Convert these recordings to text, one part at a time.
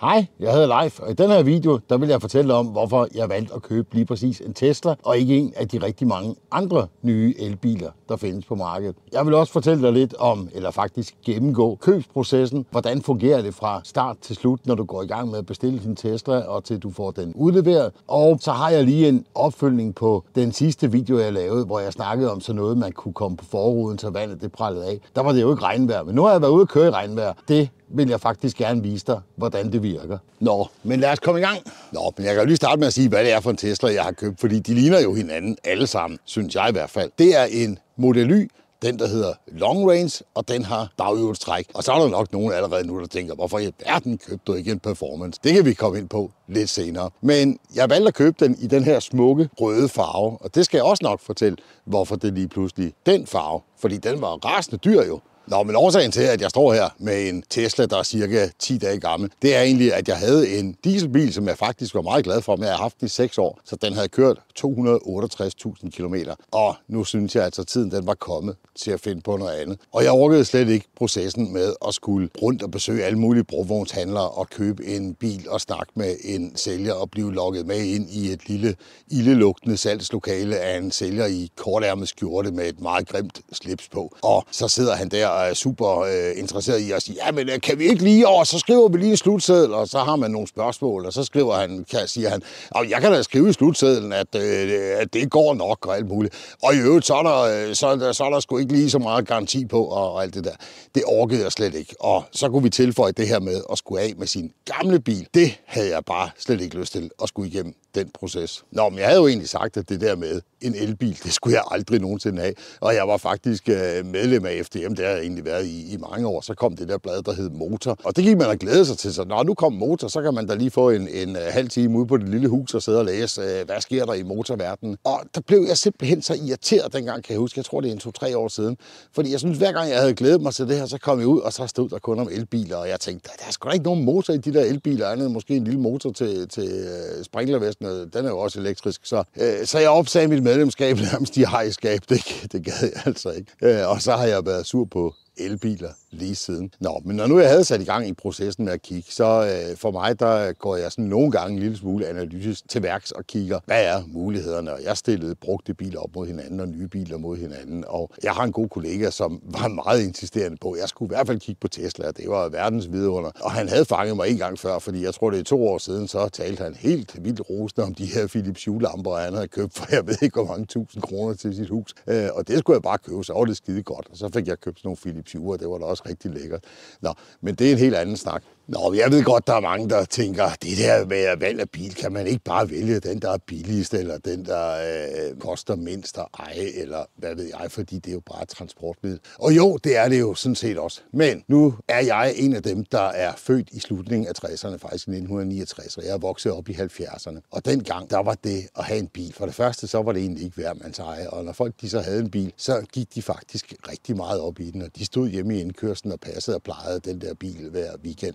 Hej, jeg hedder Leif, og i den her video, der vil jeg fortælle om, hvorfor jeg valgte at købe lige præcis en Tesla, og ikke en af de rigtig mange andre nye elbiler, der findes på markedet. Jeg vil også fortælle dig lidt om, eller faktisk gennemgå købsprocessen. Hvordan fungerer det fra start til slut, når du går i gang med at bestille din Tesla, og til du får den udleveret. Og så har jeg lige en opfølgning på den sidste video, jeg lavede, hvor jeg snakkede om sådan noget, man kunne komme på forruden, så vandet det prallede af. Der var det jo ikke regnvejr, men nu har jeg været ude at køre i regnvejr. Det vil jeg faktisk gerne vise dig, hvordan det virker. Nå, men lad os komme i gang. Nå, men jeg kan jo lige starte med at sige, hvad det er for en Tesla, jeg har købt, fordi de ligner jo hinanden alle sammen, synes jeg i hvert fald. Det er en Model Y den, der hedder Long Range, og den har baghjulstræk. Og så er der nok nogen allerede nu, der tænker, hvorfor i verden købte du ikke en performance? Det kan vi komme ind på lidt senere. Men jeg valgte at købe den i den her smukke røde farve, og det skal jeg også nok fortælle, hvorfor det lige pludselig den farve. Fordi den var rasende dyr jo. Nå, men årsagen til, at jeg står her med en Tesla, der er cirka 10 dage gammel, det er egentlig, at jeg havde en dieselbil, som jeg faktisk var meget glad for, men jeg har haft den i 6 år, så den havde kørt 268.000 km. Og nu synes jeg altså, at tiden den var kommet til at finde på noget andet. Og jeg orkede slet ikke processen med at skulle rundt og besøge alle mulige brugvognshandlere og købe en bil og snakke med en sælger og blive lukket med ind i et lille ildelugtende salgslokale af en sælger i kortærmet skjorte med et meget grimt slips på. Og så sidder han der er super øh, interesseret i at sige, ja, men øh, kan vi ikke lige over, så skriver vi lige en slutseddel, og så har man nogle spørgsmål, og så skriver han, kan, siger han, og jeg kan da skrive i slutsedlen, at, øh, at det går nok og alt muligt. Og i øvrigt, så er der, øh, så, er der, så er der sgu ikke lige så meget garanti på og, og alt det der. Det orkede jeg slet ikke. Og så kunne vi tilføje det her med at skulle af med sin gamle bil. Det havde jeg bare slet ikke lyst til at skulle igennem den proces. Nå, men jeg havde jo egentlig sagt, at det der med en elbil, det skulle jeg aldrig nogensinde have. Og jeg var faktisk øh, medlem af FDM, det har jeg egentlig været i, i mange år. Så kom det der blad, der hed Motor. Og det gik man og glæde sig til. Så Nå, nu kom Motor, så kan man da lige få en, en øh, halv time ude på det lille hus og sidde og læse, øh, hvad sker der i motorverdenen. Og der blev jeg simpelthen så irriteret dengang, kan jeg huske. Jeg tror, det er en to-tre år siden. Fordi jeg synes, hver gang jeg havde glædet mig til det her, så kom jeg ud, og så stod der kun om elbiler. Og jeg tænkte, der er sgu da ikke nogen motor i de der elbiler, andet måske en lille motor til, til sprinklervesten noget, den er jo også elektrisk. Så, øh, så jeg opsagde mit medlemskab nærmest i hejskab. Det, det gad jeg altså ikke. Øh, og så har jeg været sur på elbiler lige siden. Nå, men når nu jeg havde sat i gang i processen med at kigge, så øh, for mig, der går jeg sådan nogle gange en lille smule analytisk til værks og kigger, hvad er mulighederne? Og jeg stillede brugte biler op mod hinanden og nye biler mod hinanden. Og jeg har en god kollega, som var meget insisterende på, at jeg skulle i hvert fald kigge på Tesla. Det var verdens vidunder. Og han havde fanget mig en gang før, fordi jeg tror, det er to år siden, så talte han helt vildt rosende om de her Philips julelamper, han havde købt for jeg ved ikke, hvor mange tusind kroner til sit hus. Øh, og det skulle jeg bare købe, så var det skide godt. Og så fik jeg købt sådan nogle Philips perspektiver, det var da også rigtig lækkert. Nå, men det er en helt anden snak. Nå, jeg ved godt, der er mange, der tænker, det der med valg af bil, kan man ikke bare vælge den, der er billigst, eller den, der øh, koster mindst at eje, eller hvad ved jeg, fordi det er jo bare et transportmiddel. Og jo, det er det jo sådan set også. Men nu er jeg en af dem, der er født i slutningen af 60'erne, faktisk i 1969, og jeg er vokset op i 70'erne. Og dengang, der var det at have en bil. For det første, så var det egentlig ikke hver mands eje, og når folk de så havde en bil, så gik de faktisk rigtig meget op i den, og de stod hjemme i indkørslen og passede og plejede den der bil hver weekend.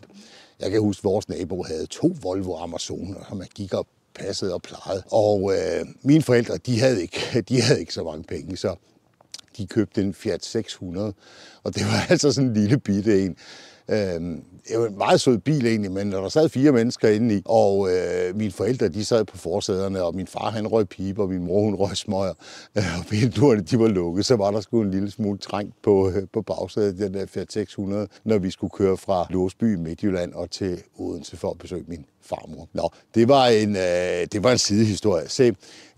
Jeg kan huske, at vores nabo havde to Volvo Amazoner, som man gik og passede og plejede. Og øh, mine forældre, de havde, ikke, de havde ikke så mange penge, så de købte en Fiat 600, og det var altså sådan en lille bitte en. Øh, det var en meget sød bil egentlig, men der sad fire mennesker inde i, og øh, mine forældre de sad på forsæderne, og min far han røg pibe, og min mor hun røg smøger, øh, og vinduerne de var lukket, så var der sgu en lille smule trængt på, øh, på bagsædet den der Fiat 600, når vi skulle køre fra Låsby i Midtjylland og til Odense for at besøge min farmor. Nå, det var en, øh, det var en sidehistorie. Se, øh,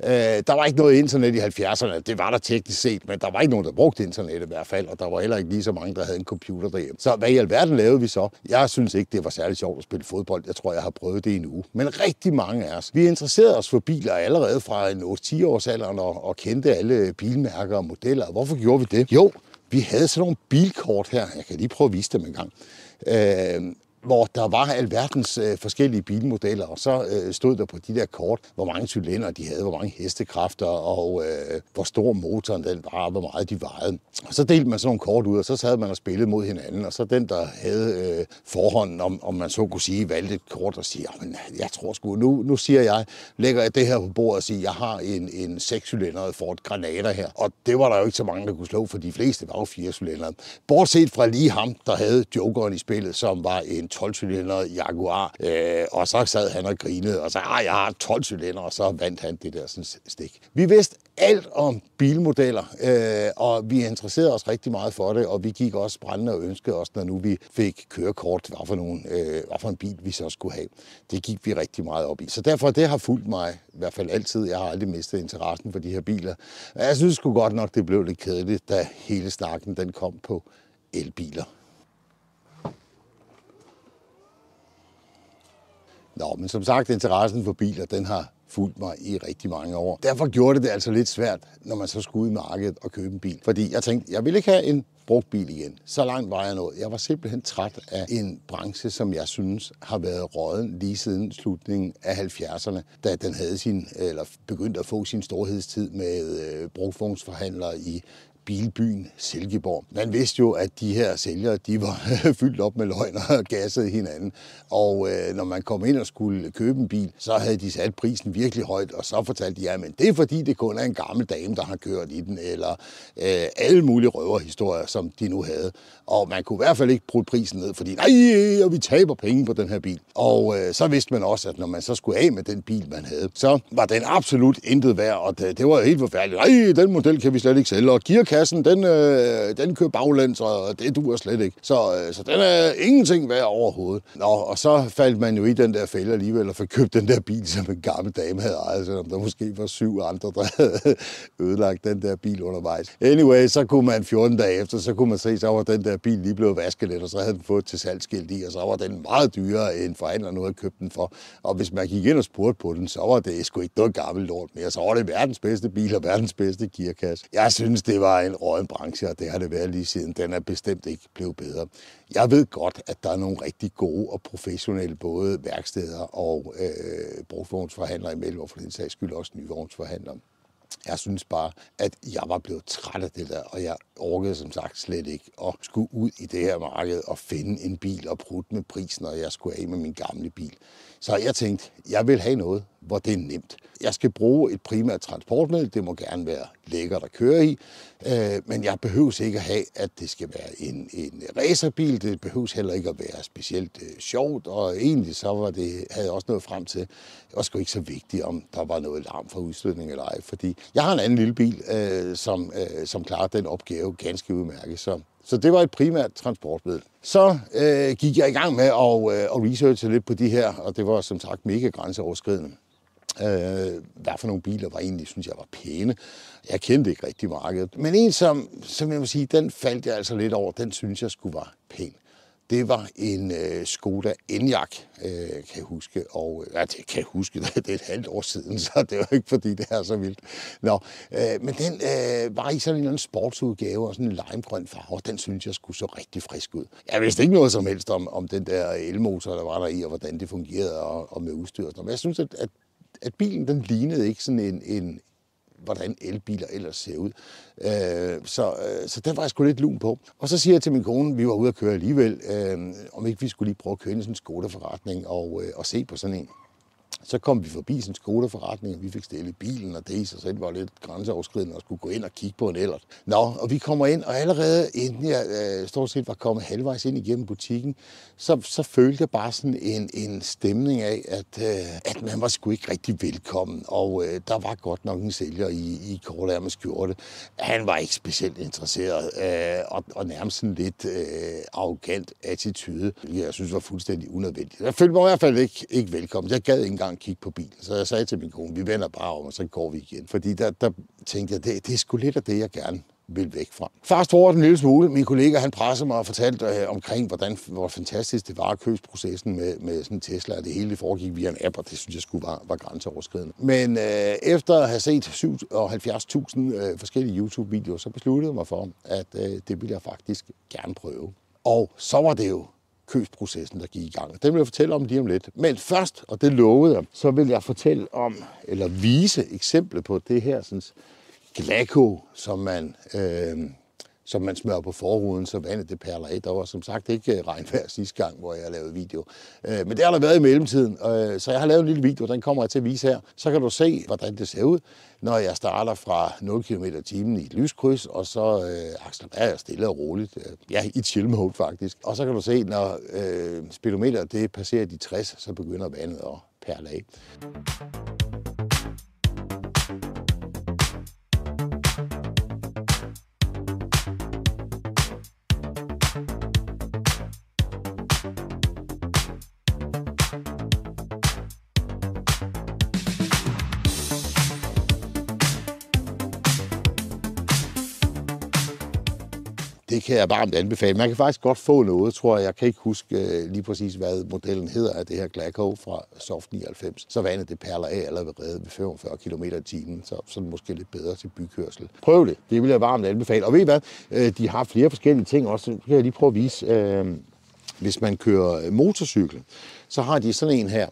der var ikke noget internet i 70'erne. Det var der teknisk set, men der var ikke nogen, der brugte internet i hvert fald, og der var heller ikke lige så mange, der havde en computer derhjemme. Så hvad i alverden lavede vi så? Jeg synes ikke, det var særlig sjovt at spille fodbold. Jeg tror, jeg har prøvet det i en uge. Men rigtig mange af os, vi interesserede os for biler allerede fra en 8-10 års alderen og, og kendte alle bilmærker og modeller. Hvorfor gjorde vi det? Jo, vi havde sådan nogle bilkort her. Jeg kan lige prøve at vise dem en gang. Øh, hvor der var alverdens øh, forskellige bilmodeller, og så øh, stod der på de der kort, hvor mange cylinder de havde, hvor mange hestekræfter, og øh, hvor stor motoren den var, og hvor meget de vejede. Og så delte man sådan nogle kort ud, og så sad man og spillede mod hinanden, og så den, der havde øh, forhånden, om, om man så kunne sige, valgte et kort og sige, ah, men jeg tror sgu, nu, nu siger jeg, lægger jeg det her på bordet og siger, jeg har en, en 6 for Ford Granada her. Og det var der jo ikke så mange, der kunne slå, for de fleste var jo 4 cylindrede Bortset fra lige ham, der havde jokeren i spillet, som var en 12 cylinder Jaguar. Øh, og så sad han og grinede og sagde, at ah, jeg har 12 cylinder, og så vandt han det der sådan, stik. Vi vidste alt om bilmodeller, øh, og vi interesserede os rigtig meget for det, og vi gik også brændende og ønskede os, når nu vi fik kørekort, hvad for, nogle, øh, hvad for en bil vi så skulle have. Det gik vi rigtig meget op i. Så derfor, det har fulgt mig i hvert fald altid. Jeg har aldrig mistet interessen for de her biler. jeg synes sgu godt nok, det blev lidt kedeligt, da hele snakken den kom på elbiler. Nå, men som sagt, interessen for biler, den har fulgt mig i rigtig mange år. Derfor gjorde det det altså lidt svært, når man så skulle ud i markedet og købe en bil. Fordi jeg tænkte, jeg ville ikke have en brugt bil igen. Så langt var jeg nået. Jeg var simpelthen træt af en branche, som jeg synes har været råden lige siden slutningen af 70'erne, da den havde sin, eller begyndte at få sin storhedstid med øh, brugtvognsforhandlere i bilbyen Silkeborg. Man vidste jo, at de her sælgere, de var fyldt op med løgn og gasset hinanden. Og øh, når man kom ind og skulle købe en bil, så havde de sat prisen virkelig højt, og så fortalte de, men det er fordi, det kun er en gammel dame, der har kørt i den, eller øh, alle mulige røverhistorier, som de nu havde. Og man kunne i hvert fald ikke bruge prisen ned, fordi nej, og vi taber penge på den her bil. Og øh, så vidste man også, at når man så skulle af med den bil, man havde, så var den absolut intet værd, og det, det var helt forfærdeligt. Nej, den model kan vi slet ikke sælge, og gear kassen, den, øh, den kører baglæns, og det duer slet ikke. Så, øh, så den er ingenting værd overhovedet. Nå, og så faldt man jo i den der fælde alligevel og fik købt den der bil, som en gammel dame havde ejet, selvom der måske var syv andre, der havde ødelagt den der bil undervejs. Anyway, så kunne man 14 dage efter, så kunne man se, så var den der bil lige blevet vasket lidt, og så havde den fået til salgsskilt i, og så var den meget dyrere, end forhandleren havde købt den for. Og hvis man gik ind og spurgte på den, så var det sgu ikke noget gammelt lort mere. Så var det verdens bedste bil og verdens bedste gearkasse. Jeg synes, det var en råden branche, og det har det været lige siden. Den er bestemt ikke blevet bedre. Jeg ved godt, at der er nogle rigtig gode og professionelle både værksteder og øh, brugtvognsforhandlere imellem, og for den sags skyld også nye vognsforhandlere. Jeg synes bare, at jeg var blevet træt af det der, og jeg orkede som sagt slet ikke at skulle ud i det her marked og finde en bil og prutte med prisen, og jeg skulle af med min gamle bil. Så jeg tænkte, jeg vil have noget, hvor det er nemt. Jeg skal bruge et primært transportmiddel, det må gerne være lækkert at køre i, øh, men jeg behøves ikke at have, at det skal være en, en racerbil, det behøves heller ikke at være specielt øh, sjovt, og egentlig så var det, havde jeg også noget frem til, det var sgu ikke så vigtigt, om der var noget larm fra udstødning eller ej, fordi jeg har en anden lille bil, øh, som, øh, som klarer den opgave ganske udmærket, så så det var et primært transportmiddel. Så øh, gik jeg i gang med at, øh, at researche lidt på de her, og det var som sagt mega grænseoverskridende. Øh, hvad for nogle biler var egentlig, synes jeg, var pæne. Jeg kendte ikke rigtig markedet. Men en, som, som jeg må sige, den faldt jeg altså lidt over, den synes jeg skulle var pæn. Det var en øh, Skoda Enyaq, øh, kan jeg huske. Og, øh, ja, det kan jeg huske, det er et halvt år siden, så det var ikke fordi, det er så vildt. Nå, øh, men den øh, var i sådan en eller anden sportsudgave og sådan en limegrøn farve, og den synes jeg skulle så rigtig frisk ud. Jeg vidste ikke noget som helst om, om den der elmotor, der var der i, og hvordan det fungerede og, og med udstyr. Men jeg synes, at, at at bilen den lignede ikke sådan en, en hvordan elbiler ellers ser ud. Øh, så, øh, så der var jeg sgu lidt lun på. Og så siger jeg til min kone, vi var ude at køre alligevel, øh, om ikke vi skulle lige prøve at køre ind i sådan en skoda og, øh, og se på sådan en. Så kom vi forbi sådan en skoleforretning, og vi fik stillet bilen, og det i sig selv var lidt grænseoverskridende, og skulle gå ind og kigge på en eller. Nå, og vi kommer ind, og allerede inden jeg øh, stort set var kommet halvvejs ind igennem butikken, så, så følte jeg bare sådan en, en stemning af, at, øh, at man var sgu ikke rigtig velkommen, og øh, der var godt nok en sælger i, i kortærmet skjorte. Han var ikke specielt interesseret, øh, og, og nærmest sådan lidt øh, arrogant attitude, jeg synes var fuldstændig unødvendigt. Jeg følte mig i hvert fald ikke, ikke velkommen. Jeg gad ikke engang gang kigge på bilen. Så jeg sagde til min kone, vi vender bare om, og så går vi igen. Fordi der, der tænkte jeg, det, det er sgu lidt af det, jeg gerne vil væk fra. Fast forward en lille smule. Min kollega han pressede mig og fortalte øh, omkring, hvordan, hvor fantastisk det var at købsprocessen med, med sådan en Tesla, og det hele foregik via en app, og det synes jeg skulle var, var grænseoverskridende. Men øh, efter at have set 77.000 øh, forskellige YouTube-videoer, så besluttede jeg mig for, at øh, det ville jeg faktisk gerne prøve. Og så var det jo købsprocessen, der gik i gang. Den vil jeg fortælle om lige om lidt. Men først, og det lovede jeg, så vil jeg fortælle om, eller vise eksempler på det her sådan, Glaco, som man øh, som man smører på forruden, så vandet det perler af. Der var som sagt ikke øh, regnvejr sidste gang, hvor jeg lavede video. Øh, men det har der været i mellemtiden, øh, så jeg har lavet en lille video, den kommer jeg til at vise her. Så kan du se, hvordan det ser ud, når jeg starter fra 0 km t i et lyskryds, og så accelererer jeg stille og roligt. Ja, i chill mode faktisk. Og så kan du se, når speedometeret det passerer de 60, så begynder vandet at perle af. kan jeg varmt anbefale. Man kan faktisk godt få noget, tror jeg. Jeg kan ikke huske øh, lige præcis, hvad modellen hedder af det her Glaco fra Soft 99. Så vandet det perler af allerede ved 45 km i timen, så sådan måske lidt bedre til bykørsel. Prøv det. Det vil jeg varmt anbefale. Og ved I hvad? Øh, de har flere forskellige ting også. Så kan jeg lige prøve at vise. Øh, hvis man kører motorcykel, så har de sådan en her.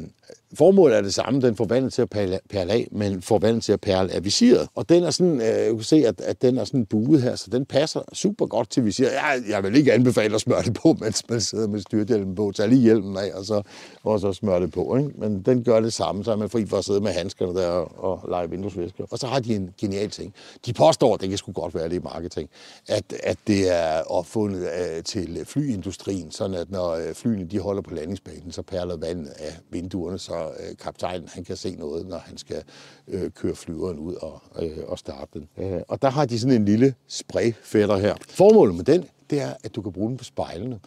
Formålet er det samme, den vandet til at perle af, men vandet til at perle af visiret. Og den er sådan, øh, kan se, at, at den er sådan buet her, så den passer super godt til visiret. Jeg, jeg vil ikke anbefale at smøre det på, mens man sidder med styrthjelmen på. Tag lige hjelmen af, og så, og så smør det på. Ikke? Men den gør det samme, så er man fri for at sidde med handskerne der og, og lege vinduesvisker. Og så har de en genial ting. De påstår, det kan sgu godt være, det i marketing, at, at det er opfundet øh, til flyindustrien, sådan at når øh, flyene de holder på landingsbanen, så perler vandet af vinduerne, så øh, kaptajnen han kan se noget, når han skal øh, køre flyveren ud og, øh, og starte den. Øh, og der har de sådan en lille sprayfætter her. Formålet med den, det er, at du kan bruge den på spejlene.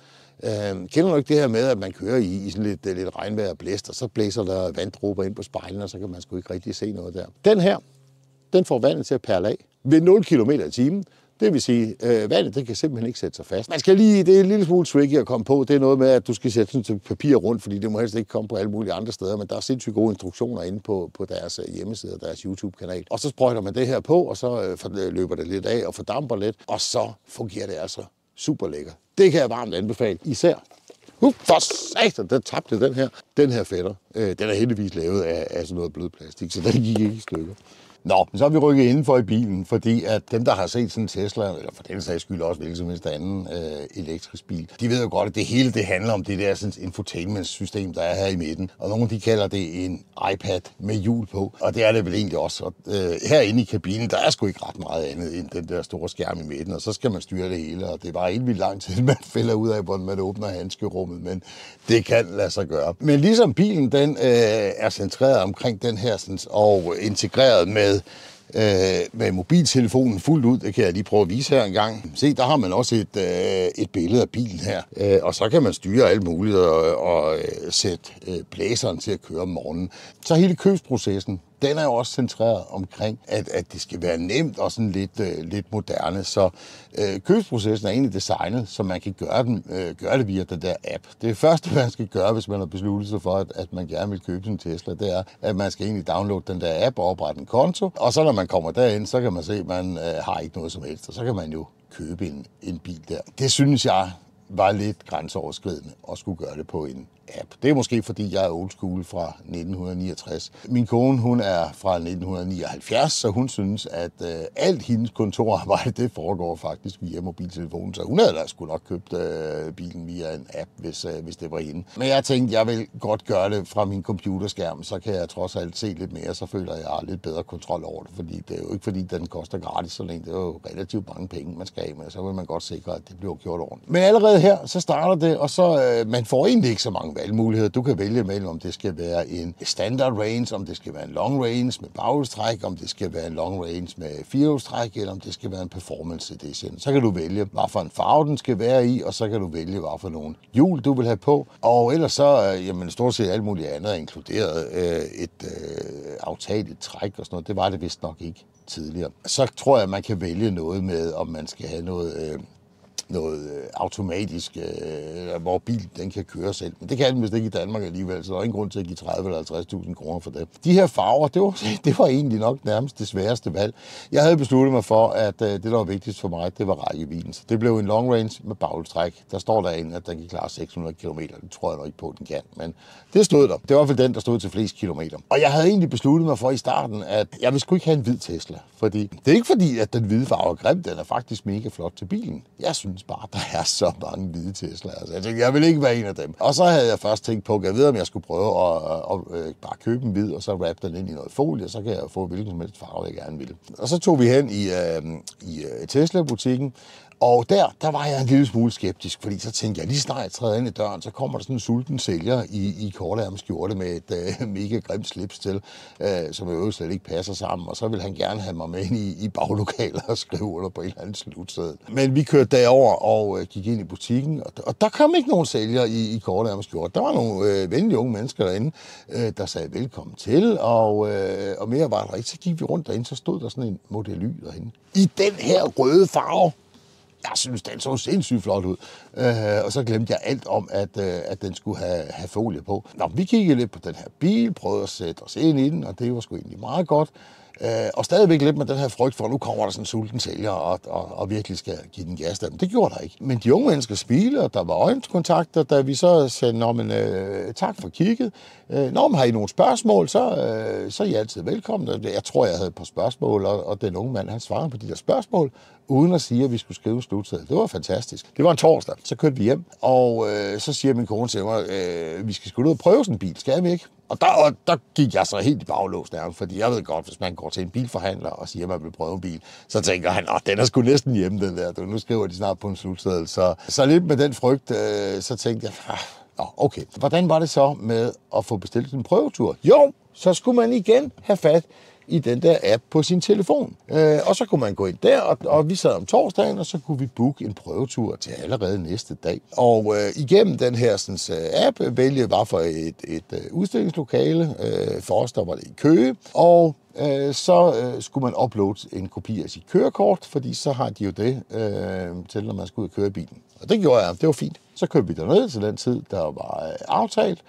Øh, kender du ikke det her med, at man kører i, i sådan lidt, lidt regnvejr og blæst, og så blæser der vanddråber ind på spejlene, og så kan man sgu ikke rigtig se noget der. Den her, den får vandet til at perle af ved 0 km i timen, det vil sige, øh, vandet det kan simpelthen ikke sætte sig fast. Man skal lige, det er en lille smule tricky at komme på. Det er noget med, at du skal sætte sådan papir rundt, fordi det må helst ikke komme på alle mulige andre steder, men der er sindssygt gode instruktioner inde på, på deres øh, hjemmeside og deres YouTube-kanal. Og så sprøjter man det her på, og så øh, øh løber det lidt af og fordamper lidt, og så fungerer det altså super lækker. Det kan jeg varmt anbefale, især Uh, for satan, der tabte den her. Den her fætter, øh, den er heldigvis lavet af, af sådan noget blød plastik, så den gik ikke i stykker. Nå, men så har vi rykket indenfor i bilen, fordi at dem, der har set sådan en Tesla, eller for den sags skyld også hvilken som helst anden øh, elektrisk bil, de ved jo godt, at det hele det handler om det der sådan, infotainment-system, der er her i midten. Og nogle de kalder det en iPad med hjul på, og det er det vel egentlig også. Og, øh, herinde i kabinen, der er sgu ikke ret meget andet end den der store skærm i midten, og så skal man styre det hele, og det er bare helt vildt lang tid, man fælder ud af, hvordan man åbner handskerummet, men det kan lade sig gøre. Men ligesom bilen, den øh, er centreret omkring den her sådan, og integreret med med, øh, med mobiltelefonen fuldt ud. Det kan jeg lige prøve at vise her en gang. Se, der har man også et, øh, et billede af bilen her. Øh, og så kan man styre alt muligt og, og øh, sætte øh, blæseren til at køre om morgenen. Så hele købsprocessen, den er jo også centreret omkring, at, at det skal være nemt og sådan lidt, øh, lidt moderne. Så øh, købsprocessen er egentlig designet, så man kan gøre, den, øh, gøre det via den der app. Det første, man skal gøre, hvis man har besluttet sig for, at, at man gerne vil købe sin Tesla, det er, at man skal egentlig downloade den der app og oprette en konto. Og så når man kommer derind, så kan man se, at man øh, har ikke noget som helst, og så kan man jo købe en, en bil der. Det synes jeg var lidt grænseoverskridende at skulle gøre det på en app. Det er måske, fordi jeg er old school fra 1969. Min kone, hun er fra 1979, så hun synes, at øh, alt hendes kontorarbejde, det foregår faktisk via mobiltelefonen. Så hun havde da sgu nok købt øh, bilen via en app, hvis, øh, hvis det var hende. Men jeg tænkte, jeg vil godt gøre det fra min computerskærm, så kan jeg trods alt se lidt mere, så føler jeg, jeg har lidt bedre kontrol over det, fordi det er jo ikke, fordi den koster gratis, så længe det er jo relativt mange penge, man skal af med, så vil man godt sikre, at det bliver gjort ordentligt. Men allerede her, så starter det, og så øh, man får egentlig ikke så mange nogle valgmuligheder. Du kan vælge mellem, om det skal være en standard range, om det skal være en long range med baghjulstræk, om det skal være en long range med firehjulstræk, eller om det skal være en performance edition. Så kan du vælge, hvad for en farve den skal være i, og så kan du vælge, hvad for nogle hjul du vil have på. Og ellers så, øh, jamen stort set alt muligt andet er inkluderet. Øh, et øh, aftageligt træk og sådan noget, det var det vist nok ikke tidligere. Så tror jeg, at man kan vælge noget med, om man skal have noget øh, noget øh, automatisk, øh, hvor bilen den kan køre selv. Men det kan den vist ikke i Danmark alligevel, så der er ingen grund til at give 30 eller 50.000 kroner for det. De her farver, det var, det var egentlig nok nærmest det sværeste valg. Jeg havde besluttet mig for, at øh, det, der var vigtigst for mig, det var rækkevidden. Så det blev en long range med bagletræk. Der står derinde, at den kan klare 600 km. Det tror jeg nok ikke på, at den kan, men det stod der. Det var i hvert fald den, der stod til flest kilometer. Og jeg havde egentlig besluttet mig for i starten, at jeg ville sgu ikke have en hvid Tesla. Fordi det er ikke fordi, at den hvide farve er grim. Den er faktisk mega flot til bilen. Jeg synes synes bare, der er så mange hvide Tesla. Altså, jeg tænkte, jeg vil ikke være en af dem. Og så havde jeg først tænkt på, at jeg ved, om jeg skulle prøve at, at, at, at bare købe en hvid, og så wrap den ind i noget folie, og så kan jeg få hvilken som helst farve, jeg gerne vil. Og så tog vi hen i, øh, i øh, Tesla-butikken, og der, der var jeg en lille smule skeptisk, fordi så tænkte jeg, lige snart jeg træder ind i døren, så kommer der sådan en sulten sælger i, i kortærmskjorte med et øh, mega grimt slips til, øh, som i øvrigt slet ikke passer sammen, og så vil han gerne have mig med ind i, i baglokalet og skrive under på en eller andet slutsted. Men vi kørte derover og øh, gik ind i butikken, og, og der kom ikke nogen sælger i, i kortærmskjorte. Der var nogle øh, venlige unge mennesker derinde, øh, der sagde velkommen til, og, øh, og mere var der ikke. Så gik vi rundt derinde, så stod der sådan en modelly derinde. I den her røde farve, jeg synes, den så sindssygt flot ud. Øh, og så glemte jeg alt om, at, øh, at den skulle have, have folie på. Nå, vi kiggede lidt på den her bil, prøvede at sætte os ind i den, og det var sgu egentlig meget godt. Øh, og stadigvæk lidt med den her frygt for, at nu kommer der sådan en sulten sælger og, og, og virkelig skal give den gas. Der. det gjorde der ikke. Men de unge mennesker smilede, og der var øjenkontakter, da vi så sagde, Nå, men, øh, tak for kigget. Øh, Nå, men har I nogle spørgsmål, så, øh, så er I altid velkommen. Jeg tror, jeg havde et par spørgsmål, og, og den unge mand, han svarede på de der spørgsmål uden at sige, at vi skulle skrive en slutseddel. Det var fantastisk. Det var en torsdag. Så kørte vi hjem, og øh, så siger min kone til mig, øh, vi skal skulle ud og prøve sådan en bil, skal vi ikke? Og der, og der gik jeg så helt i baglås nærmest, fordi jeg ved godt, hvis man går til en bilforhandler og siger, at man vil prøve en bil, så tænker han, at den er sgu næsten hjemme, den der. Nu skriver de snart på en slutseddel. Så, så lidt med den frygt, øh, så tænkte jeg, ah, Nå, okay. Hvordan var det så med at få bestilt en prøvetur? Jo, så skulle man igen have fat i den der app på sin telefon. Øh, og så kunne man gå ind der, og, og vi sad om torsdagen, og så kunne vi booke en prøvetur til allerede næste dag. Og øh, igennem den her sådan, app vælge var for et, et øh, udstillingslokale. Øh, for os, der var det i Køge. Og øh, så øh, skulle man uploade en kopi af sit kørekort, fordi så har de jo det øh, til, når man skal ud og køre bilen. Og det gjorde jeg. Det var fint. Så kørte vi derned til den tid, der var øh, aftalt.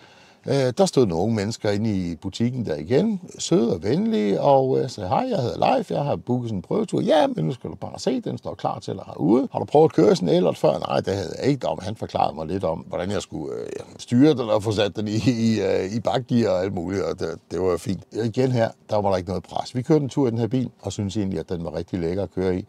Øh, der stod nogle mennesker inde i butikken der igen, søde og venlige, og jeg øh, sagde, hej, jeg hedder Leif, jeg har booket sådan en prøvetur. Ja, men nu skal du bare se, den står klar til dig herude. Har du prøvet at køre sådan ellert før? Nej, det havde jeg ikke, om han forklarede mig lidt om, hvordan jeg skulle øh, styre den og få sat den i, i, øh, i bakgear og alt muligt, og det, det var jo fint. Igen her, der var der ikke noget pres. Vi kørte en tur i den her bil, og synes egentlig, at den var rigtig lækker at køre i.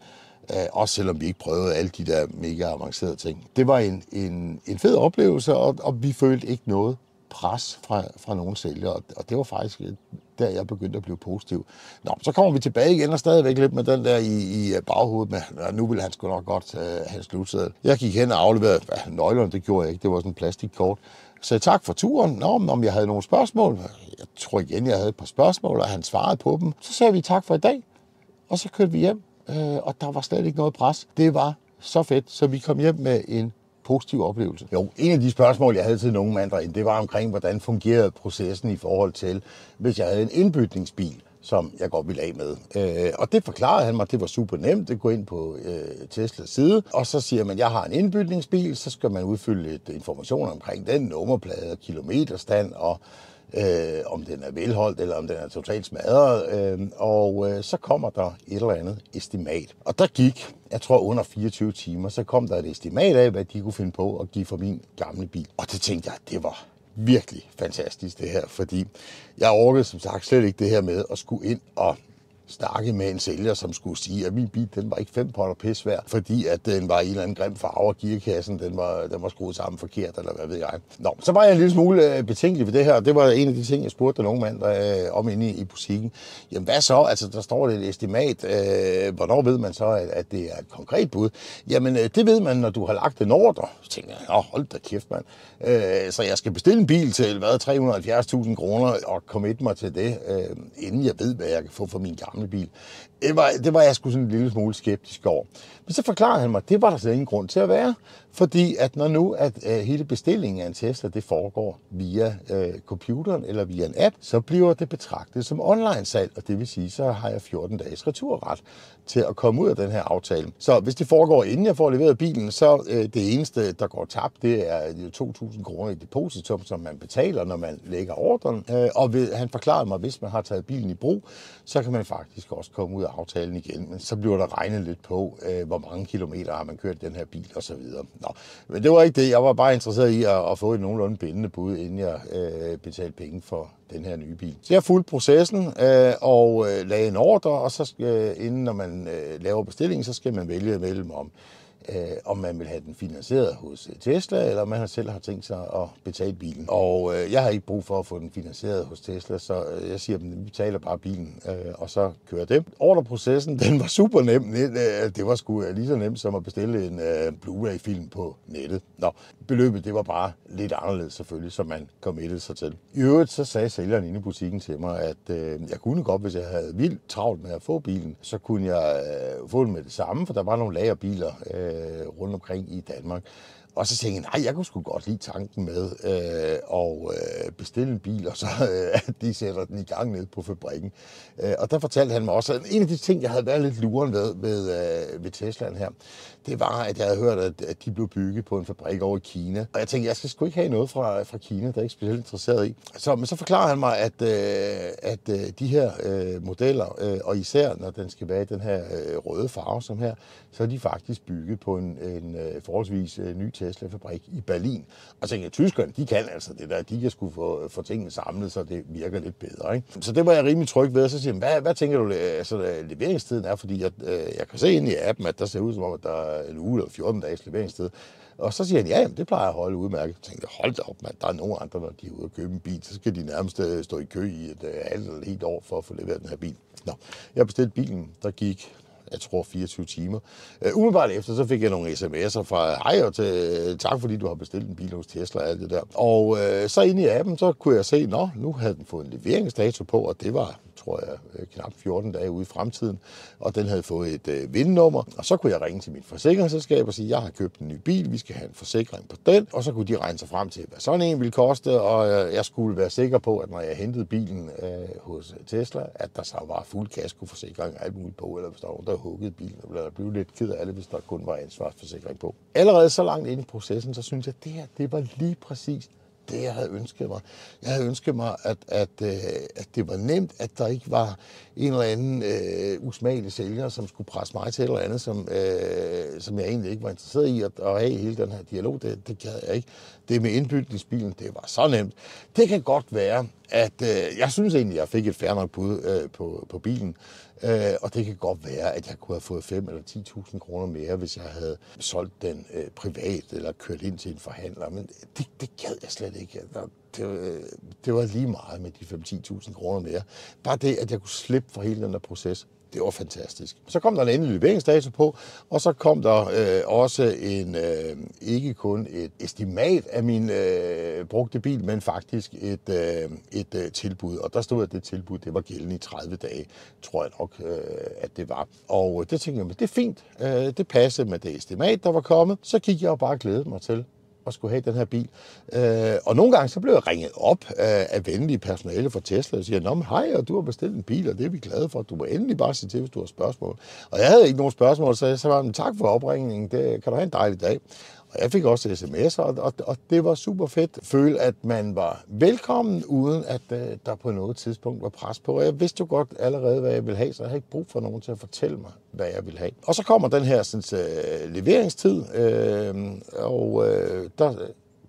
Øh, også selvom vi ikke prøvede alle de der mega avancerede ting. Det var en, en, en fed oplevelse, og, og vi følte ikke noget pres fra, fra nogen sælgere, og, og det var faktisk øh, der, jeg begyndte at blive positiv. Nå, så kommer vi tilbage igen og stadigvæk lidt med den der i, i øh, baghovedet med, nu ville han sgu nok godt uh, have slutseddel. Jeg gik hen og afleverede ja, nøglerne, det gjorde jeg ikke, det var sådan en plastikkort. Så tak for turen. Nå, om jeg havde nogle spørgsmål. Jeg tror igen, jeg havde et par spørgsmål, og han svarede på dem. Så sagde vi tak for i dag, og så kørte vi hjem øh, og der var slet ikke noget pres. Det var så fedt, så vi kom hjem med en positiv oplevelse. Jo, en af de spørgsmål, jeg havde til mand derinde, det var omkring, hvordan fungerede processen i forhold til, hvis jeg havde en indbytningsbil, som jeg godt ville af med. Øh, og det forklarede han mig, det var super nemt, det går ind på øh, Teslas side, og så siger man, jeg har en indbytningsbil, så skal man udfylde lidt information omkring den, nummerplade og kilometerstand og øh, om den er velholdt eller om den er totalt smadret, øh, og øh, så kommer der et eller andet estimat. Og der gik, jeg tror under 24 timer, så kom der et estimat af, hvad de kunne finde på at give for min gamle bil. Og det tænkte jeg, det var virkelig fantastisk det her, fordi jeg orkede som sagt slet ikke det her med at skulle ind og snakke med en sælger, som skulle sige, at min bil den var ikke fem potter pis værd, fordi at den var i en eller anden grim farve, og gearkassen den var, den var skruet sammen forkert, eller hvad ved jeg. Nå, så var jeg en lille smule øh, betænkelig ved det her, det var en af de ting, jeg spurgte den unge mand der, øh, om inde i, i butikken. Jamen hvad så? Altså, der står et estimat. Øh, hvornår ved man så, at, at det er et konkret bud? Jamen, øh, det ved man, når du har lagt en ordre. Så tænker jeg, Nå, hold da kæft, mand. Øh, så jeg skal bestille en bil til, hvad, 370.000 kroner, og committe mig til det, øh, inden jeg ved, hvad jeg kan få for min gamle gammel bil. det var, det var jeg sgu sådan en lille smule skeptisk over. Men så forklarede han mig, at det var der slet ingen grund til at være, fordi at når nu at øh, hele bestillingen af en Tesla, det foregår via øh, computeren eller via en app, så bliver det betragtet som online-salg, og det vil sige, så har jeg 14 dages returret til at komme ud af den her aftale. Så hvis det foregår inden jeg får leveret bilen, så øh, det eneste, der går tabt, det er 2.000 øh, kroner i depositum, som man betaler, når man lægger ordren. Øh, og ved, han forklarede mig, at hvis man har taget bilen i brug, så kan man faktisk også komme ud forlænget aftalen igen, men så bliver der regnet lidt på, øh, hvor mange kilometer har man kørt den her bil osv. Nå, men det var ikke det. Jeg var bare interesseret i at, at få et nogenlunde bindende bud, inden jeg øh, betalte penge for den her nye bil. Så jeg fulgte processen øh, og øh, lagde en ordre, og så øh, inden når man øh, laver bestillingen, så skal man vælge mellem om øh, om man vil have den finansieret hos øh, Tesla, eller om man selv har tænkt sig at betale bilen. Og øh, jeg har ikke brug for at få den finansieret hos Tesla, så øh, jeg siger dem, at vi betaler bare bilen, øh, og så kører det. Orderprocessen, den var super nem. Øh, altså, det var sgu øh, lige så nemt som at bestille en øh, Blu-ray-film på nettet. Nå, beløbet det var bare lidt anderledes selvfølgelig, som man committede sig til. I øvrigt så sagde sælgeren inde i butikken til mig, at øh, jeg kunne godt, hvis jeg havde vildt travlt med at få bilen, så kunne jeg øh, få den med det samme, for der var nogle lagerbiler øh, øh, rundt omkring i Danmark. Og så tænkte jeg, nej, jeg kunne sgu godt lide tanken med øh, at øh, bestille en bil, og så øh, at de sætter den i gang ned på fabrikken. Øh, og der fortalte han mig også, at en af de ting, jeg havde været lidt luren ved, ved, øh, ved Teslaen her, det var, at jeg havde hørt, at, at de blev bygget på en fabrik over i Kina. Og jeg tænkte, jeg skal sgu ikke have noget fra, fra Kina, der er ikke specielt interesseret i. Så, men så forklarede han mig, at, øh, at øh, de her øh, modeller, øh, og især når den skal være i den her øh, røde farve som her, så er de faktisk bygget på en, en øh, forholdsvis øh, ny Tesla Tesla-fabrik i Berlin. Og så tænkte jeg, tyskerne, de kan altså det der. De kan skulle få, få tingene samlet, så det virker lidt bedre. Ikke? Så det var jeg rimelig tryg ved. Og så siger jeg, hvad, hvad tænker du, altså, leveringstiden er? Fordi jeg, øh, jeg kan se ind i appen, at der ser ud som om, at der er en uge eller 14 dages leveringstid. Og så siger han, ja, jamen, det plejer jeg at holde udmærket. Jeg tænkte, hold da op, mand, der er nogen andre, når de er ude og købe en bil, så skal de nærmest øh, stå i kø i et øh, halvt eller et helt år for at få leveret den her bil. Nå, jeg bestilte bilen, der gik jeg tror, 24 timer. Uh, umiddelbart efter, så fik jeg nogle sms'er fra, hej og til, tak fordi du har bestilt en bil hos Tesla og alt det der. Og uh, så inde i appen, så kunne jeg se, nå, nu havde den fået en leveringsdato på, og det var tror jeg, øh, knap 14 dage ude i fremtiden, og den havde fået et øh, vindnummer, og så kunne jeg ringe til mit forsikringsselskab og sige, jeg har købt en ny bil, vi skal have en forsikring på den, og så kunne de regne sig frem til, hvad sådan en ville koste, og øh, jeg skulle være sikker på, at når jeg hentede bilen øh, hos Tesla, at der så var fuld kaskoforsikring og alt muligt på, eller hvis der var nogen, der huggede bilen, eller der blev lidt ked af det, hvis der kun var ansvarsforsikring på. Allerede så langt ind i processen, så synes jeg, at det her, det var lige præcis det, jeg havde ønsket mig. Jeg havde ønsket mig, at, at, øh, at det var nemt, at der ikke var en eller anden øh, usmagelig sælger, som skulle presse mig til et eller andet, som, øh, som jeg egentlig ikke var interesseret i at, at have hele den her dialog. Det, det gad jeg ikke. Det med indbygningsbilen, det var så nemt. Det kan godt være, at øh, jeg synes egentlig, jeg fik et færre nok bud øh, på, på bilen. Øh, og det kan godt være, at jeg kunne have fået 5.000 eller 10.000 kroner mere, hvis jeg havde solgt den øh, privat eller kørt ind til en forhandler. Men det, det gad jeg slet ikke. Det, øh, det var lige meget med de 5-10.000 kroner mere. Bare det, at jeg kunne slippe for hele den der proces det var fantastisk. Så kom der en endelig leveringsdato på, og så kom der øh, også en, øh, ikke kun et estimat af min øh, brugte bil, men faktisk et, øh, et øh, tilbud. Og der stod, at det tilbud det var gældende i 30 dage, tror jeg nok, øh, at det var. Og øh, det tænkte jeg, men det er fint, øh, det passede med det estimat, der var kommet. Så gik jeg og bare glædede mig til at skulle have den her bil. Øh, og nogle gange så blev jeg ringet op af, af venlige personale fra Tesla og siger, Nå, men hej, og du har bestilt en bil, og det er vi glade for. Du må endelig bare sige til, hvis du har spørgsmål. Og jeg havde ikke nogen spørgsmål, så jeg sagde, tak for opringningen. Det, kan du have en dejlig dag. Og jeg fik også sms'er, og, og, og det var super fedt. Føle, at man var velkommen, uden at øh, der på noget tidspunkt var pres på. Og jeg vidste jo godt allerede, hvad jeg ville have, så jeg havde ikke brug for nogen til at fortælle mig, hvad jeg ville have. Og så kommer den her sådan, øh, leveringstid, øh, og øh, der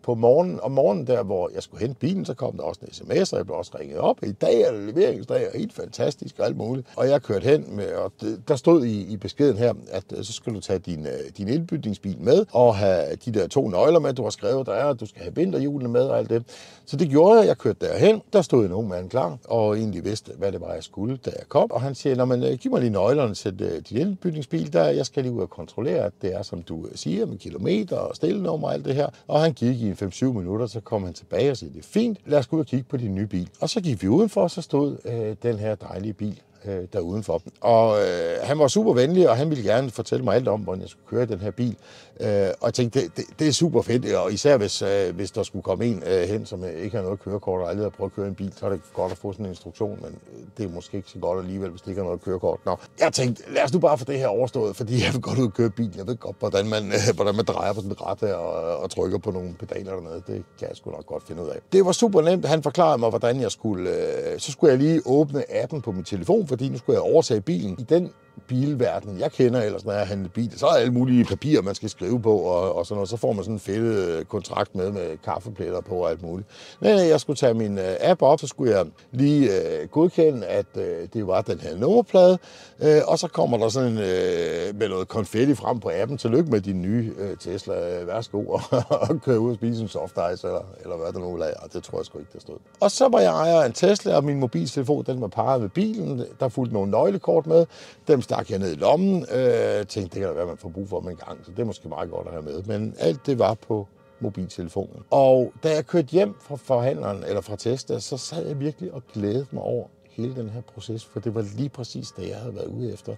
på morgenen, og morgenen der, hvor jeg skulle hente bilen, så kom der også en sms, og jeg blev også ringet op. I dag er det leveringsdag, og helt fantastisk og alt muligt. Og jeg kørte hen, med, og der stod i, i beskeden her, at øh, så skal du tage din, øh, din indbygningsbil med, og have de der to nøgler med, du har skrevet, der er, at du skal have vinterhjulene med og alt det. Så det gjorde jeg. Jeg kørte derhen. Der stod en ung mand klar, og egentlig vidste, hvad det var, jeg skulle, da jeg kom. Og han siger, når man øh, giv mig lige nøglerne til din indbygningsbil, der jeg skal lige ud og kontrollere, at det er, som du siger, med kilometer og stillenummer og alt det her. Og han gik i 5-7 minutter, så kom han tilbage og sagde, det er fint, lad os gå ud og kigge på din nye bil. Og så gik vi udenfor, og så stod øh, den her dejlige bil øh, der udenfor. Og øh, han var super venlig, og han ville gerne fortælle mig alt om, hvordan jeg skulle køre den her bil. Øh, og jeg tænkte, det, det, det er super fedt, og især hvis, øh, hvis der skulle komme en øh, hen, som ikke har noget kørekort og aldrig har prøvet at køre en bil, så er det godt at få sådan en instruktion, men øh, det er måske ikke så godt alligevel, hvis det ikke har noget kørekort. Nå, jeg tænkte, lad os nu bare få det her overstået, fordi jeg vil godt ud og køre bil. Jeg ved godt, hvordan man, øh, hvordan man drejer på sådan et ret her og, og trykker på nogle pedaler dernede. Det kan jeg sgu nok godt finde ud af. Det var super nemt. Han forklarede mig, hvordan jeg skulle... Øh, så skulle jeg lige åbne appen på min telefon, fordi nu skulle jeg overtage bilen. I den bilverden, jeg kender ellers, når jeg handler bil, så er alle mulige papirer, man skal skrive på og, og sådan noget. Så får man sådan en fed øh, kontrakt med, med kaffepletter på og alt muligt. Men jeg skulle tage min øh, app op, så skulle jeg lige uh, godkende, at uh, det var den her nummerplade. uh, og så kommer der sådan uh, med noget konfetti frem på appen. Tillykke med din nye uh, Tesla. Værsgo og, og køre ud og spise en soft ice, eller, eller hvad der nu er. Det tror jeg sgu ikke, der stod. Og så var jeg ejer en Tesla, og min mobiltelefon, den var parret med bilen der fulgte nogle nøglekort med. Dem stak jeg ned i lommen. Øh, tænkte, det kan da være, man får brug for dem en gang, så det er måske meget godt at have med. Men alt det var på mobiltelefonen. Og da jeg kørte hjem fra forhandleren, eller fra Tesla, så sad jeg virkelig og glædede mig over hele den her proces, for det var lige præcis det, jeg havde været ude efter.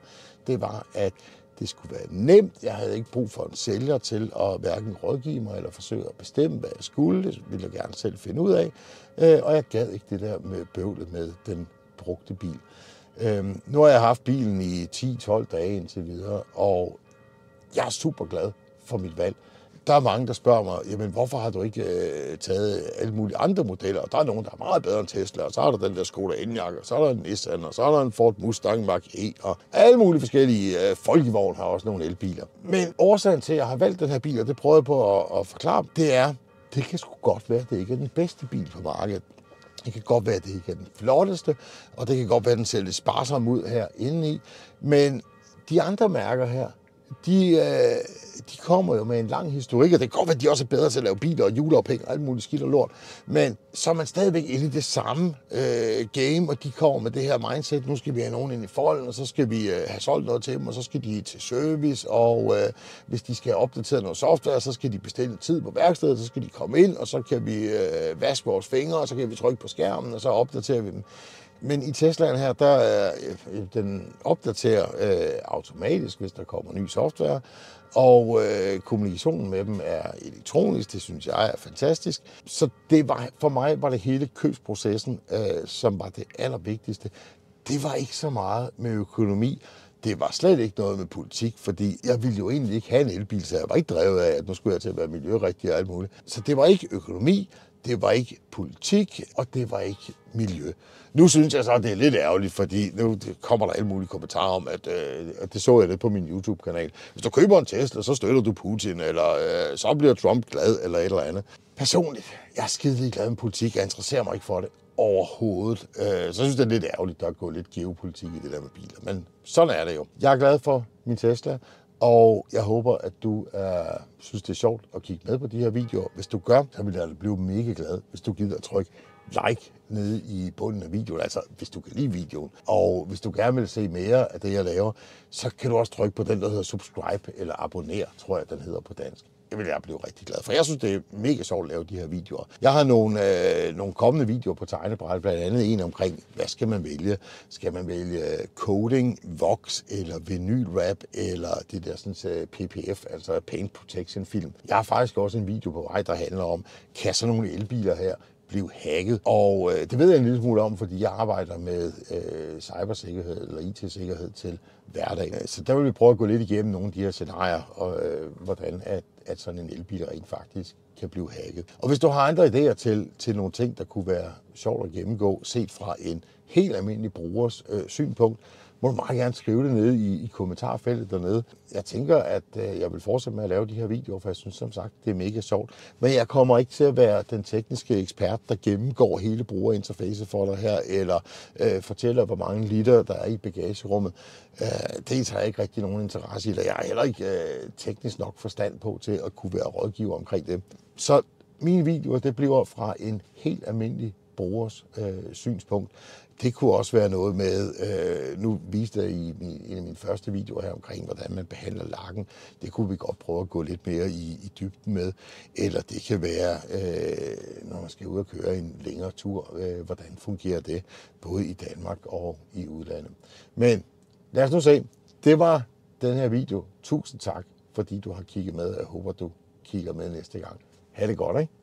Det var, at det skulle være nemt. Jeg havde ikke brug for en sælger til at hverken rådgive mig eller forsøge at bestemme, hvad jeg skulle. Det ville jeg gerne selv finde ud af. Øh, og jeg gad ikke det der med bøvlet med den brugte bil. Øhm, nu har jeg haft bilen i 10-12 dage indtil videre, og jeg er super glad for mit valg. Der er mange, der spørger mig, jamen hvorfor har du ikke øh, taget alle mulige andre modeller? Og der er nogen, der er meget bedre end Tesla, og så er der den der Skoda Enyaq, og så er der en Nissan, og så er der en Ford Mustang Mach E, og alle mulige forskellige øh, folkevogn har også nogle elbiler. Men årsagen til, at jeg har valgt den her bil, og det prøvede jeg på at, at forklare, det er, det kan sgu godt være, at det ikke er den bedste bil på markedet. Det kan godt være, at det ikke er den flotteste, og det kan godt være, at den ser lidt sparsom ud her indeni. Men de andre mærker her, de, øh, de kommer jo med en lang historik, og det kan godt være, at de også er bedre til at lave biler og juleophæng og alt muligt skidt og lort, men så er man stadigvæk inde i det samme øh, game, og de kommer med det her mindset, nu skal vi have nogen ind i folden, og så skal vi øh, have solgt noget til dem, og så skal de til service, og øh, hvis de skal have opdateret noget software, så skal de bestille tid på værkstedet, så skal de komme ind, og så kan vi øh, vaske vores fingre, og så kan vi trykke på skærmen, og så opdaterer vi dem. Men i Teslaen her, der er, øh, den opdaterer øh, automatisk, hvis der kommer ny software. Og øh, kommunikationen med dem er elektronisk, det synes jeg er fantastisk. Så det var, for mig var det hele købsprocessen, øh, som var det allervigtigste. Det var ikke så meget med økonomi. Det var slet ikke noget med politik, fordi jeg ville jo egentlig ikke have en elbil, så jeg var ikke drevet af, at nu skulle jeg til at være miljørigtig og alt muligt. Så det var ikke økonomi, det var ikke politik, og det var ikke miljø. Nu synes jeg så, at det er lidt ærgerligt, fordi nu kommer der alle mulige kommentarer om, at øh, at det så jeg lidt på min YouTube-kanal. Hvis du køber en Tesla, så støtter du Putin, eller øh, så bliver Trump glad, eller et eller andet. Personligt, jeg er skide glad med politik. Jeg interesserer mig ikke for det overhovedet. Øh, så synes jeg, det er lidt ærgerligt, der er gået lidt geopolitik i det der med biler. Men sådan er det jo. Jeg er glad for min Tesla. Og jeg håber, at du øh, synes, det er sjovt at kigge med på de her videoer. Hvis du gør, så vil jeg blive mega glad, hvis du gider at trykke like nede i bunden af videoen, altså hvis du kan lide videoen. Og hvis du gerne vil se mere af det, jeg laver, så kan du også trykke på den, der hedder subscribe eller abonner, tror jeg, den hedder på dansk det vil jeg blive rigtig glad for. Jeg synes, det er mega sjovt at lave de her videoer. Jeg har nogle, øh, nogle kommende videoer på tegnebræt, blandt andet en omkring, hvad skal man vælge? Skal man vælge øh, coding, vox eller vinyl wrap, eller det der sådan, øh, PPF, altså Paint Protection film? Jeg har faktisk også en video på vej, der handler om, kan sådan nogle elbiler her blev hacket. Og øh, det ved jeg en lille smule om, fordi jeg arbejder med øh, cybersikkerhed eller IT-sikkerhed til hverdag. Så der vil vi prøve at gå lidt igennem nogle af de her scenarier, og øh, hvordan at, at sådan en elbil rent faktisk kan blive hacket. Og hvis du har andre idéer til, til nogle ting, der kunne være sjovt at gennemgå, set fra en helt almindelig brugers øh, synspunkt, må du meget gerne skrive det nede i, i kommentarfeltet dernede. Jeg tænker, at øh, jeg vil fortsætte med at lave de her videoer, for jeg synes som sagt, det er mega sjovt. Men jeg kommer ikke til at være den tekniske ekspert, der gennemgår hele brugerinterfacet for dig her, eller øh, fortæller, hvor mange liter der er i bagagerummet. Øh, det har jeg ikke rigtig nogen interesse i, eller jeg har heller ikke øh, teknisk nok forstand på til at kunne være rådgiver omkring det. Så mine videoer, det bliver fra en helt almindelig brugers øh, synspunkt. Det kunne også være noget med, øh, nu viste jeg i min, en af mine første videoer her omkring, hvordan man behandler lakken. Det kunne vi godt prøve at gå lidt mere i, i dybden med. Eller det kan være, øh, når man skal ud og køre en længere tur, øh, hvordan fungerer det, både i Danmark og i udlandet. Men lad os nu se. Det var den her video. Tusind tak, fordi du har kigget med. Jeg håber, du kigger med næste gang. Ha' det godt, ikke?